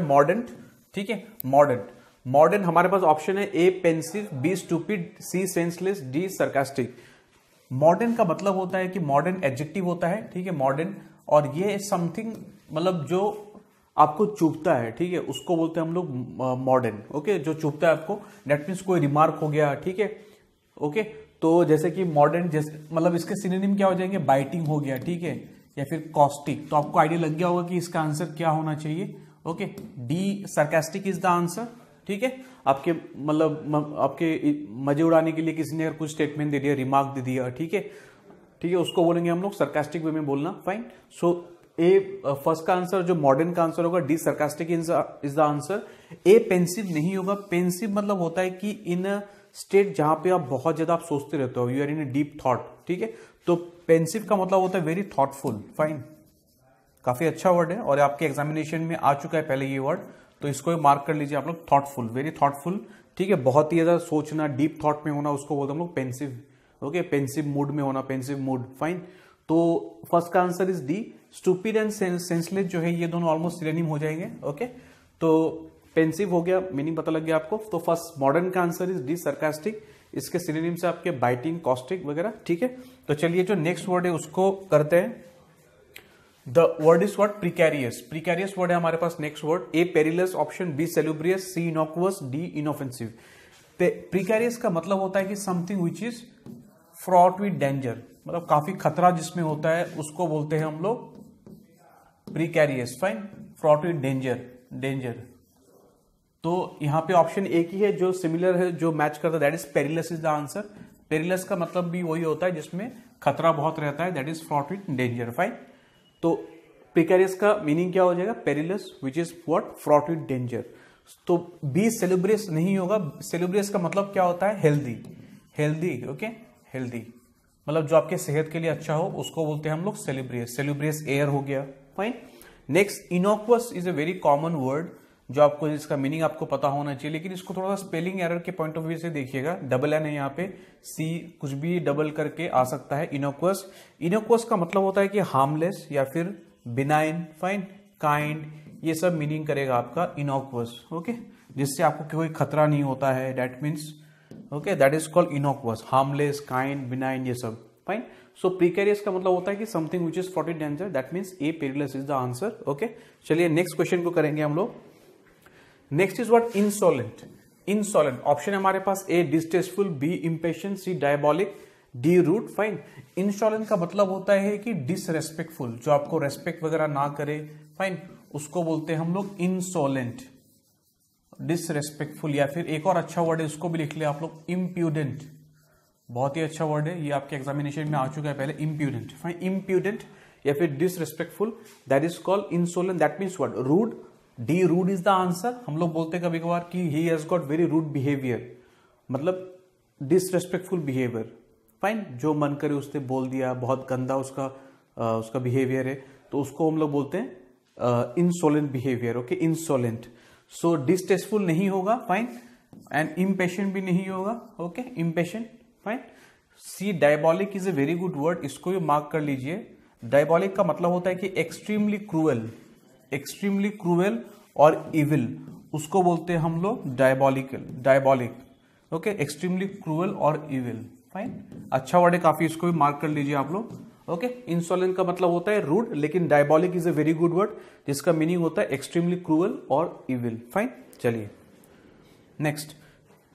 Modern ठीक है modern modern हमारे पास ऑप्शन है A pensive B stupid C senseless D sarcastic modern का मतलब होता है कि मॉडर्न एडजेक्टिव होता है ठीक है मॉडर्न और ये समथिंग मतलब जो आपको चुभता है ठीक है उसको बोलते हैं हम लोग मॉडर्न ओके जो चुभता है आपको डेट मीन्स कोई रिमार्क हो गया ठीक है ओके तो जैसे कि मॉडर्न जैसे मतलब इसके सिनेनिम क्या हो जाएंगे बाइटिंग हो गया ठीक है या फिर कॉस्टिक तो आपको आइडिया लग गया होगा कि इसका आंसर क्या होना चाहिए okay D sarcastic is the answer ठीक है आपके मतलब आपके मजे उड़ाने के लिए किसी ने अगर कुछ स्टेटमेंट दे दिया रिमार्क दे दिया ठीक है ठीक है उसको बोलेंगे हम लोग सर्कैस्टिक वे में बोलना फाइन सो ए फर्स्ट का आंसर जो मॉडर्न का आंसर होगा D sarcastic is the answer A pensive नहीं होगा पेंसिव मतलब होता है कि इन स्टेट जहां पे आप बहुत ज्यादा आप सोचते रहते हो you are in deep thought ठीक है तो पेंसिव का मतलब होता है वेरी थॉटफुल फाइन काफी अच्छा वर्ड है और आपके एग्जामिनेशन में आ चुका है पहले ये वर्ड तो इसको मार्क कर लीजिए आप लोग थॉटफुल वेरी थॉटफुल ठीक है बहुत ही ज्यादा सोचना डीप थॉट में होना उसको बोलते हम लोग पेंसिव ओके पेंसिव मूड में होना पेंसिव मूड फाइन तो फर्स्ट का answer is D stupid and senseless जो है ये दोनों ऑलमोस्ट सिलेनिम हो जाएंगे ओके तो पेंसिव हो गया मीनिंग पता लग गया आपको तो फर्स्ट मॉडर्न का आंसर इज डी सरकास्टिक इसके सिलेनिम से आपके बाइटिंग कॉस्टिक वगैरह ठीक है तो चलिए जो नेक्स्ट वर्ड है उसको करते हैं the word is what precarious precarious word है हमारे पास next word A perilous option B salubrious C innocuous D inoffensive precarious का मतलब होता है कि something which is fraught with danger मतलब काफी खतरा जिसमें होता है उसको बोलते हैं हम लोग precarious fine fraught with danger danger तो यहाँ पे ऑप्शन एक ही है जो सिमिलर है जो मैच करता है that is perilous is the answer perilous का मतलब भी वही होता है जिसमें खतरा बहुत रहता है that is fraught with danger fine तो प्रिकेरियस का मीनिंग क्या हो जाएगा perilous which is what fraught with danger तो बी सेलिब्रियस नहीं होगा सेलिब्रियस का मतलब क्या होता है हेल्दी हेल्दी ओके हेल्दी मतलब जो आपके सेहत के लिए अच्छा हो उसको बोलते हैं हम लोग सेलिब्रियस सेलिब्रियस एयर हो गया fine next innocuous is a very common word जो आपको इसका मीनिंग आपको पता होना चाहिए लेकिन इसको थोड़ा सा स्पेलिंग एरर के पॉइंट ऑफ व्यू से देखिएगा डबल एन है यहाँ पे सी कुछ भी डबल करके आ सकता है इनोक्वस इनोक्वस का मतलब होता है कि हार्मलेस या फिर बिनाइन फाइन काइंड ये सब मीनिंग करेगा आपका इनोक्वस ओके जिससे आपको कोई खतरा नहीं होता है that means okay that is called innocuous harmless kind benign ये सब फाइन सो प्रीकेरियस का मतलब होता है कि something which is fraught danger that means A perilous is the answer okay चलिए नेक्स्ट क्वेश्चन को करेंगे हम लोग next is what insolent insolent option हमारे पास A distasteful B impatient C diabolic D rude fine insolent का मतलब होता है कि डिसरेस्पेक्टफुल जो आपको रेस्पेक्ट वगैरह ना करे फाइन उसको बोलते हैं हम लोग इंसोलेंट डिसरेस्पेक्टफुल या फिर एक और अच्छा वर्ड है उसको भी लिख लिया आप लोग इम्प्यूडेंट बहुत ही अच्छा वर्ड है ये आपके एग्जामिनेशन में आ चुका है पहले इम्प्यूडेंट फाइन इम्प्यूडेंट या फिर disrespectful that is called insolent that means word rude D rude is the answer हम लोग बोलते कभी कभार कि he has got very rude behaviour मतलब डिसरेस्पेक्टफुल बिहेवियर फाइन जो मन करे उसने बोल दिया बहुत गंदा उसका आ, उसका बिहेवियर है तो उसको हम लोग बोलते हैं insolent behaviour okay insolent so distasteful नहीं होगा फाइन एंड इम्पेशन भी नहीं होगा okay impassion fine C diabolic is a very good word इसको भी मार्क कर लीजिए डायबॉलिक का मतलब होता है कि एक्सट्रीमली क्रूअल एक्सट्रीमली क्रूएल और इविल उसको बोलते हैं हम लोग diabolical diabolic okay extremely cruel और इविल फाइन अच्छा वर्ड है काफी इसको भी मार्क कर लीजिए आप लोग ओके okay? इंसोलेंट का मतलब होता है रूड लेकिन diabolic is a very good word जिसका मीनिंग होता है एक्सट्रीमली क्रूअल और इविल फाइन चलिए नेक्स्ट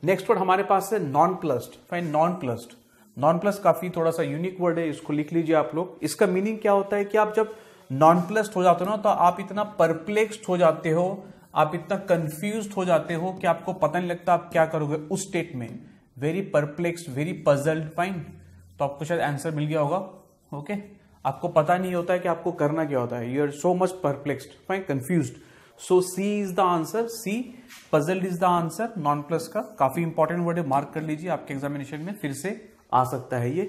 नेक्स्ट वर्ड हमारे पास है nonplussed fine nonplussed nonplus काफी थोड़ा सा यूनिक वर्ड है इसको लिख लीजिए आप लोग इसका मीनिंग क्या होता है कि आप जब नॉनप्लस्ड हो जाते हो ना तो आप इतना परप्लेक्स्ड हो जाते हो आप इतना कंफ्यूज हो जाते हो कि आपको पता नहीं लगता आप क्या करोगे उस स्टेट में very perplex very puzzled fine तो आपको शायद आंसर मिल गया होगा ओके आपको पता नहीं होता है कि आपको करना क्या होता है you are so much perplexed fine confuse so C is the answer C puzzled is the answer nonplus का काफी इंपॉर्टेंट वर्ड है मार्क कर लीजिए आपके एग्जामिनेशन में फिर से आ सकता है ये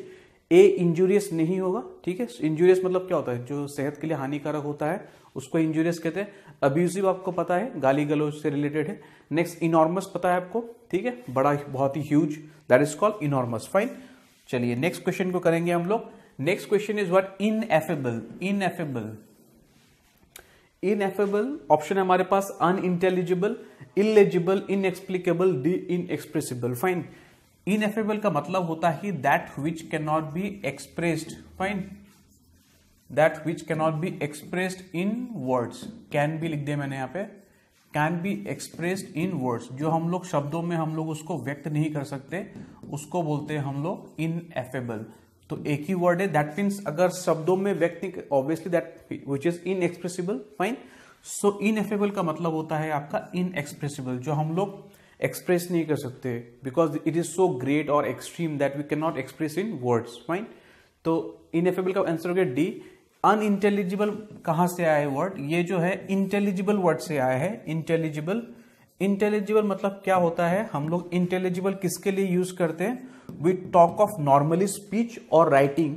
ए इंजूरियस नहीं होगा ठीक है इंजूरियस मतलब क्या होता है जो सेहत के लिए हानिकारक होता है उसको इंजूरियस कहते हैं अब्यूजिव आपको पता है गाली गलोज से रिलेटेड है नेक्स्ट इनॉर्मस पता है आपको ठीक है बड़ा बहुत ही huge that is called enormous fine चलिए नेक्स्ट क्वेश्चन को करेंगे हम लोग next question is in ineffable ineffable ineffable option हमारे पास unintelligible illegible inexplicable D inexpressible fine ineffable का मतलब होता है that which can not be expressed fine that which can not be expressed in words can भी लिख दिया मैंने यहां पे can be expressed in words जो हम लोग शब्दों में हम लोग उसको व्यक्त नहीं कर सकते उसको बोलते हैं हम लोग इनएफेबल तो एक ही वर्ड है दैट मीन्स अगर शब्दों में व्यक्त obviously that which is inexpressible fine so ineffable का मतलब होता है आपका इनएक्सप्रेसिबल जो हम लोग एक्सप्रेस नहीं कर सकते because it is so great और extreme that we can not express in words fine तो इनएफेबल का आंसर हो गया डी अन इंटेलिजिबल कहाँ से आया है वर्ड ये जो है इंटेलिजिबल वर्ड से आया है इंटेलिजिबल इंटेलिजिबल मतलब क्या होता है हम लोग इंटेलिजिबल किसके लिए यूज करते हैं we talk of normally speech और राइटिंग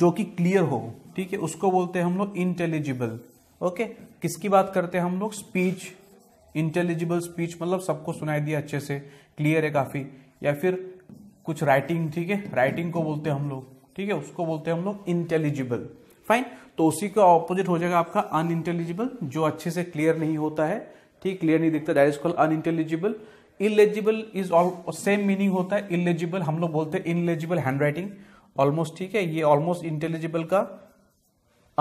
जो कि क्लियर हो ठीक है उसको बोलते हैं हम लोग इंटेलिजिबल ओके किसकी बात करते हैं हम लोग स्पीच इंटेलिजिबल स्पीच मतलब सबको सुनाई दिया अच्छे से क्लियर है काफ़ी या फिर कुछ राइटिंग ठीक है राइटिंग को बोलते हैं हम लोग ठीक है उसको बोलते हैं हम लोग इंटेलिजिबल फाइन तो उसी का ऑपोजिट हो जाएगा आपका अन इंटेलिजिबल जो अच्छे से क्लियर नहीं होता है ठीक क्लियर नहीं दिखता that is call unintelligible illegible is all same meaning होता है इलेजिबल हम लोग बोलते हैं इनलेजिबल हैंड राइटिंग ऑलमोस्ट ठीक है ये ऑलमोस्ट इंटेलिजिबल का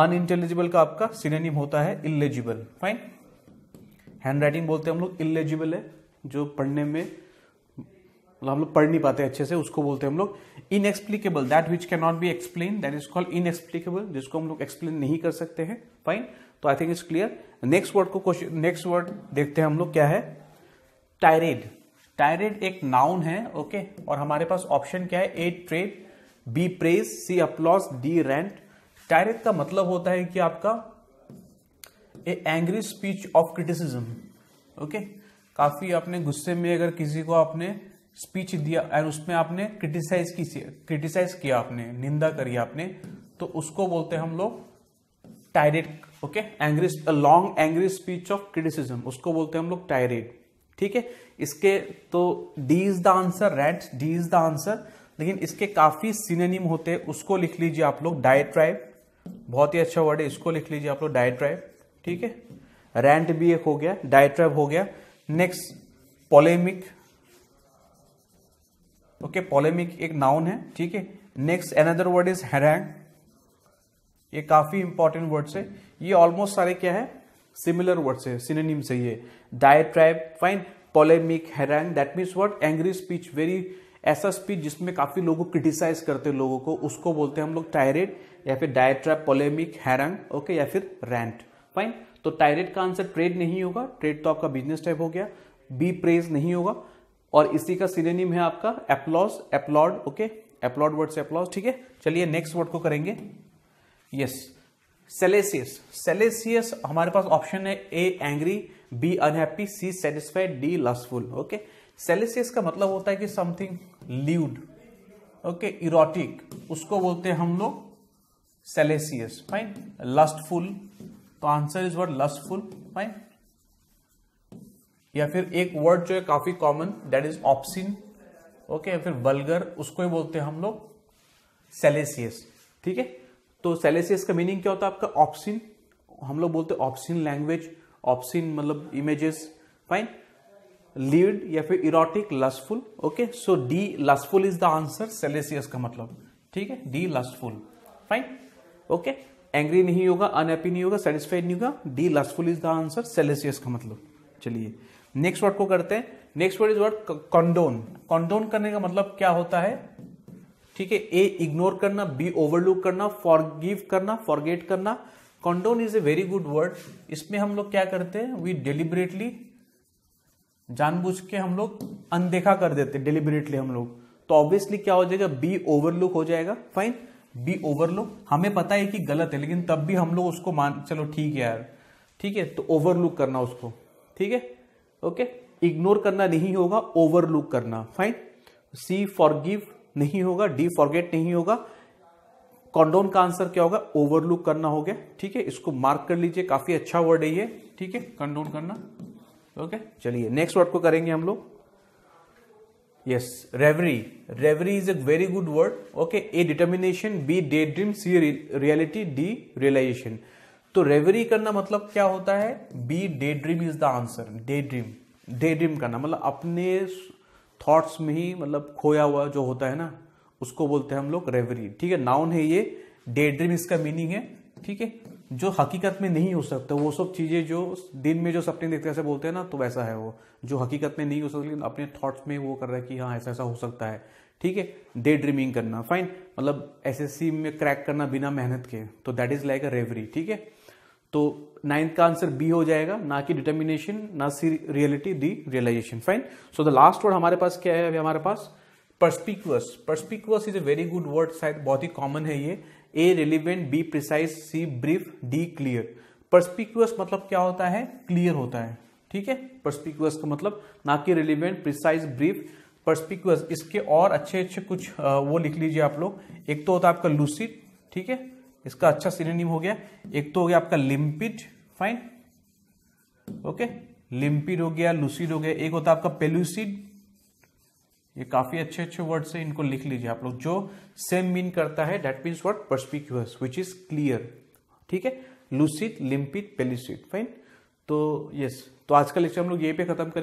अन इंटेलिजिबल का आपका सिनेनिम होता है इलेजिबल फाइन हैंड राइटिंग बोलते हैं हम लोग इलेजिबल है जो पढ़ने में मतलब हम लोग पढ़ नहीं पाते अच्छे से उसको बोलते हैं हम लोग inexplicable that which can not be explain that is called inexplicable जिसको हम लोग एक्सप्लेन नहीं कर सकते हैं फाइन तो I think it's clear next word को क्वेश्चन नेक्स्ट वर्ड देखते हैं हम लोग क्या है टायरेड टायरेड एक नाउन है ओके okay? और हमारे पास ऑप्शन क्या है A trade B press C applause D rent tirade का मतलब होता है कि आपका a angry speech of criticism okay काफ़ी आपने गुस्से में अगर किसी को आपने स्पीच दिया एंड उसमें आपने क्रिटिसाइज की क्रिटिसाइज किया आपने निंदा करी आपने तो उसको बोलते हैं हम लोग tirade okay angry long angry speech of criticism उसको बोलते हैं हम लोग टायरेट ठीक है इसके तो D is the answer rant D is the answer लेकिन इसके काफी सिनेनिम होते हैं उसको लिख लीजिए आप लोग डायट्राइब बहुत ही अच्छा वर्ड है इसको लिख लीजिए आप लोग डायट्राइब ठीक है रैंट भी एक हो गया डायट्रैब हो गया नेक्स्ट पोलेमिक ओके पोलेमिक एक नाउन है ठीक है next another word is harangue ये काफी इंपॉर्टेंट वर्ड्स है ये ऑलमोस्ट सारे क्या है सिमिलर वर्ड्स है सिनेम से ये diatribe fine polemic harangue that means word angry speech very ऐसा स्पीच जिसमें काफी लोगों क्रिटिसाइज करते हैं लोगों को उसको बोलते हैं हम लोग टायरेड या फिर डायट्रैप पोलेमिक हैरंग ओके या फिर रैंट फाइन तो टायरेट का आंसर ट्रेड नहीं होगा ट्रेड तो आपका बिजनेस टाइप हो गया बी प्रेज नहीं होगा और इसी का सिनेनिम है आपका applause applaud okay applaud word से एप्लॉज ठीक है चलिए नेक्स्ट वर्ड को करेंगे यस सेलेसियस सेलेसियस हमारे पास ऑप्शन है A angry B unhappy C satisfied D lustful okay salacious का मतलब होता है कि समथिंग ल्यूड ओके इरोटिक उसको बोलते हैं हम लोग सेलेसियस फाइन लस्टफुल तो answer is word lustful fine या फिर एक वर्ड जो है काफी common that is obscene okay फिर बल्गर उसको ही बोलते हैं हम लोग सेलेसियस ठीक है तो सेलेसियस का मीनिंग क्या होता है आपका ऑप्सिन हम लोग बोलते हैं ऑप्सिन लैंग्वेज ऑप्सिन मतलब इमेजेस फाइन लीड या फिर erotic lustful okay so D lustful is the answer salacious का मतलब ठीक है D lustful fine okay angry नहीं होगा अनहैप्पी नहीं होगा सेटिस्फाइड नहीं होगा D lustful is the answer salacious का मतलब चलिए नेक्स्ट वर्ड को करते हैं next word is word condone condone करने का मतलब क्या होता है ठीक है ए इग्नोर करना बी ओवरलुक करना फॉरगिव करना फॉरगेट करना condone is a very good word इसमें हम लोग क्या करते हैं वी डिलिबरेटली जानबूझ के हम लोग अनदेखा कर देते डिलिबरेटली हम लोग तो ऑब्वियसली क्या हो जाएगा बी ओवरलुक हो जाएगा फाइन बी ओवरलो हमें पता है कि गलत है लेकिन तब भी हम लोग उसको मान चलो ठीक है यार ठीक है तो ओवरलुक करना उसको ठीक है ओके इग्नोर करना नहीं होगा ओवरलुक करना फाइन सी फॉरगिव नहीं होगा डी फॉरगेट नहीं होगा कॉन्डोन का आंसर क्या होगा ओवरलुक करना हो गया ठीक है इसको मार्क कर लीजिए काफी अच्छा वर्ड है ये ठीक है कंडोन करना ओके चलिए नेक्स्ट वर्ड को करेंगे हम लोग reverie reverie is is very good word okay A determination B day dream C reality D realization तो रेवरी करना मतलब क्या होता है B day dream is the answer day dream day dream करना मतलब अपने थॉट्स में ही मतलब खोया हुआ जो होता है ना उसको बोलते हैं हम लोग रेवरी ठीक है नाउन है ये डे ड्रीम इसका मीनिंग है ठीक है जो हकीकत में नहीं हो सकता वो सब चीज़ें जो दिन में जो सपने देखते ऐसे बोलते हैं ना तो वैसा है वो जो हकीकत में नहीं हो सकता लेकिन अपने थॉट्स में वो कर रहा है कि हाँ ऐसा ऐसा हो सकता है ठीक है डे ड्रीमिंग करना फाइन मतलब एस में क्रैक करना बिना मेहनत के तो that is like a reverie ठीक है तो नाइन्थ का आंसर बी हो जाएगा ना कि डिटर्मिनेशन ना C reality D realization fine so the last word हमारे पास क्या है अभी हमारे पास perspicuous perspicuous is a very good word शायद बहुत ही कॉमन है ये A relevant B precise C brief D clear perspicuous मतलब क्या होता है क्लियर होता है ठीक है परस्पिक्यूस का मतलब ना कि रिलीवेंट प्रिसाइज ब्रीफ परस्पिक्यूस इसके और अच्छे अच्छे कुछ वो लिख लीजिए आप लोग एक तो होता है आपका लूसिड ठीक है इसका अच्छा सिनेनिम हो गया एक तो हो गया आपका लिम्पिड फाइन ओके लिम्पिड हो गया लूसिड हो गया एक होता है आपका पेल्यूसिड ये काफी अच्छे अच्छे वर्ड से इनको लिख लीजिए आप लोग जो सेम मीन करता है that means word perspicuous which is clear ठीक है लूसिड लिम्पिट पेलिसिट फाइन तो यस तो आज का लेक्चर हम लोग यही पे खत्म करें